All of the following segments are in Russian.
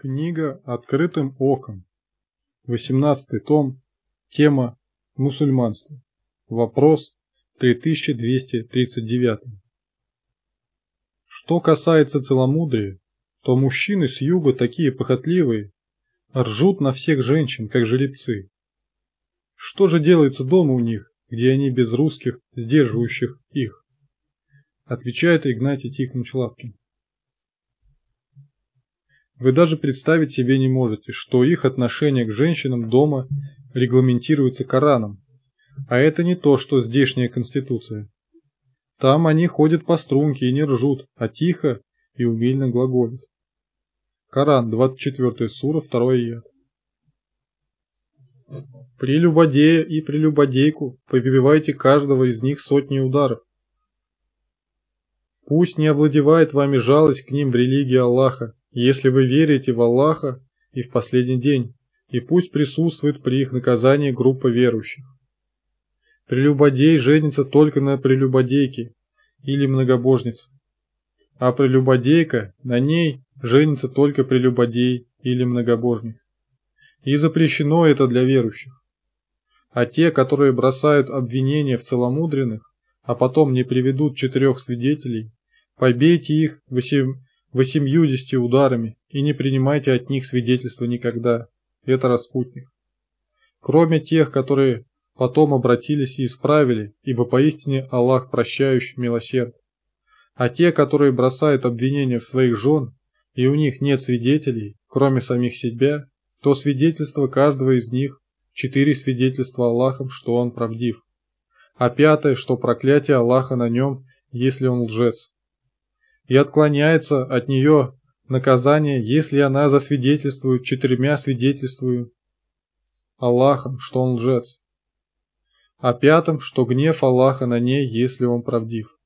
Книга «Открытым оком». 18 том. Тема «Мусульманство». Вопрос 3239. Что касается целомудрия, то мужчины с юга такие похотливые, ржут на всех женщин, как жеребцы. Что же делается дома у них, где они без русских, сдерживающих их? Отвечает Игнатий Тихонович Лапкин. Вы даже представить себе не можете, что их отношение к женщинам дома регламентируется Кораном. А это не то, что здешняя конституция. Там они ходят по струнке и не ржут, а тихо и умильно глаголят. Коран, 24 сура, 2 яд. любодея и при прелюбодейку побивайте каждого из них сотни ударов. Пусть не овладевает вами жалость к ним в религии Аллаха, если вы верите в Аллаха и в последний день, и пусть присутствует при их наказании группа верующих. Прелюбодей женится только на прелюбодейке или многобожнице, а прелюбодейка на ней женится только прелюбодей или многобожник. И запрещено это для верующих. А те, которые бросают обвинения в целомудренных, а потом не приведут четырех свидетелей, побейте их восемь восемьюдесятью ударами и не принимайте от них свидетельства никогда. Это распутник. Кроме тех, которые потом обратились и исправили, ибо поистине Аллах прощающий милосерд. А те, которые бросают обвинения в своих жен, и у них нет свидетелей, кроме самих себя, то свидетельство каждого из них – четыре свидетельства Аллахом, что он правдив. А пятое, что проклятие Аллаха на нем, если он лжец и отклоняется от нее наказание, если она засвидетельствует четырьмя свидетельствую Аллахом, что он лжец, а пятым, что гнев Аллаха на ней, если он правдив.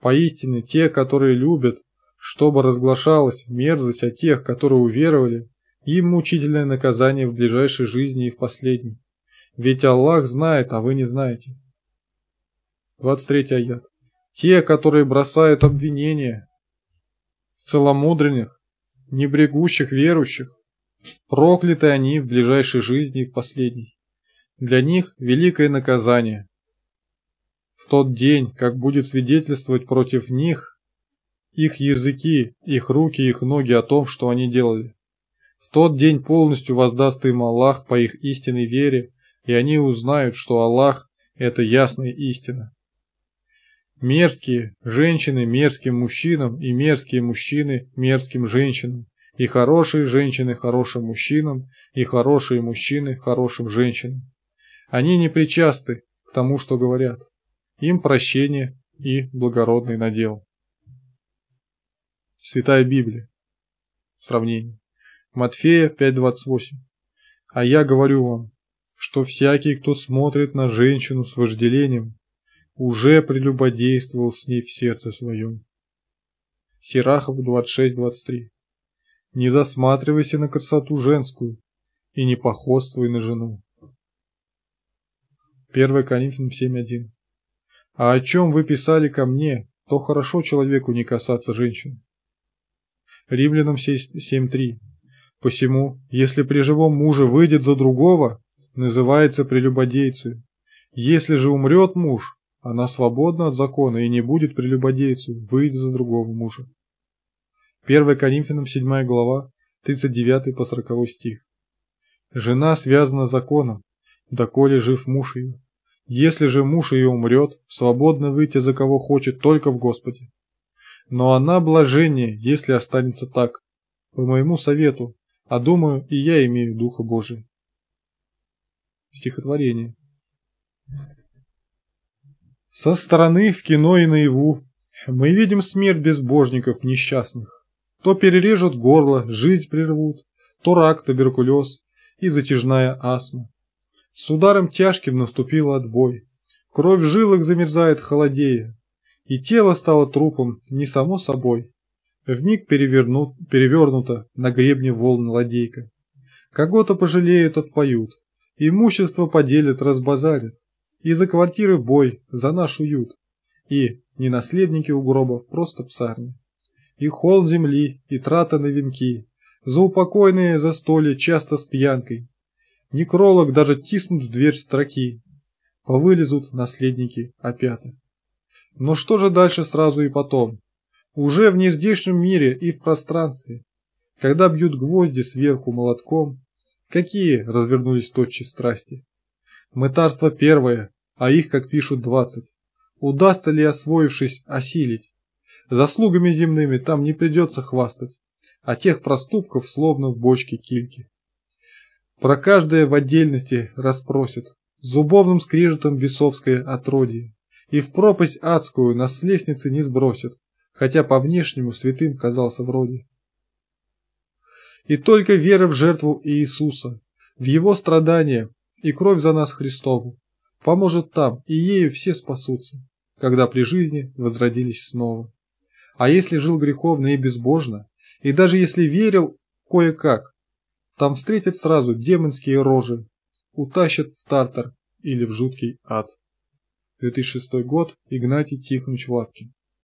Поистине, те, которые любят, чтобы разглашалась мерзость о а тех, которые уверовали, им мучительное наказание в ближайшей жизни и в последней. Ведь Аллах знает, а вы не знаете. 23 аят. Те, которые бросают обвинения в целомудренных, небрегущих верующих, прокляты они в ближайшей жизни и в последней. Для них великое наказание. В тот день, как будет свидетельствовать против них их языки, их руки, их ноги о том, что они делали. В тот день полностью воздаст им Аллах по их истинной вере, и они узнают, что Аллах – это ясная истина. Мерзкие женщины мерзким мужчинам и мерзкие мужчины мерзким женщинам. И хорошие женщины хорошим мужчинам, и хорошие мужчины хорошим женщинам. Они не причасты к тому, что говорят. Им прощение и благородный надел. Святая Библия. Сравнение. Матфея 5.28. А я говорю вам, что всякий, кто смотрит на женщину с вожделением уже прелюбодействовал с ней в сердце своем. Серахов 26-23. Не засматривайся на красоту женскую и не походствуй на жену. 1 Коринфянам 7.1. А о чем вы писали ко мне, то хорошо человеку не касаться женщин. Римлянам 7.3. Посему, если при живом муже выйдет за другого, называется прелюбодейцем. Если же умрет муж, она свободна от закона и не будет прелюбодейцу, выйдя за другого мужа. 1 Коринфянам 7 глава, 39 по 40 стих. Жена связана законом, доколе жив муж ее. Если же муж ее умрет, свободно выйти за кого хочет только в Господе. Но она блажение, если останется так, по моему совету, а думаю, и я имею Духа Божия. Стихотворение. Со стороны в кино и наяву мы видим смерть безбожников несчастных. То перережут горло, жизнь прервут, то рак, туберкулез и затяжная астма. С ударом тяжким наступил отбой. Кровь в жилах замерзает холодея, и тело стало трупом не само собой. Вмиг перевернут, перевернуто на гребне волн ладейка. Кого-то пожалеют, отпоют, имущество поделят, разбазарят. И за квартиры бой, за наш уют. И не наследники у гроба, просто псарни. И холм земли, и трата на венки. За упокойные застолья часто с пьянкой. Некролог даже тиснут в дверь строки. Повылезут наследники опята. Но что же дальше сразу и потом? Уже в нездешнем мире и в пространстве. Когда бьют гвозди сверху молотком, какие развернулись тотчас страсти? Мытарство первое, а их, как пишут, двадцать. Удастся ли, освоившись, осилить? Заслугами земными там не придется хвастать, а тех проступков словно в бочке кильки. Про каждое в отдельности расспросит, зубовным скрежетом бесовское отродье, и в пропасть адскую нас с лестницы не сбросит, хотя по внешнему святым казался вроде. И только вера в жертву Иисуса, в его страдания, и кровь за нас Христову. Поможет там, и ею все спасутся, когда при жизни возродились снова. А если жил греховно и безбожно, и даже если верил кое-как, там встретят сразу демонские рожи, утащат в тартар или в жуткий ад. 2006 год, Игнатий Тихонович Лапкин.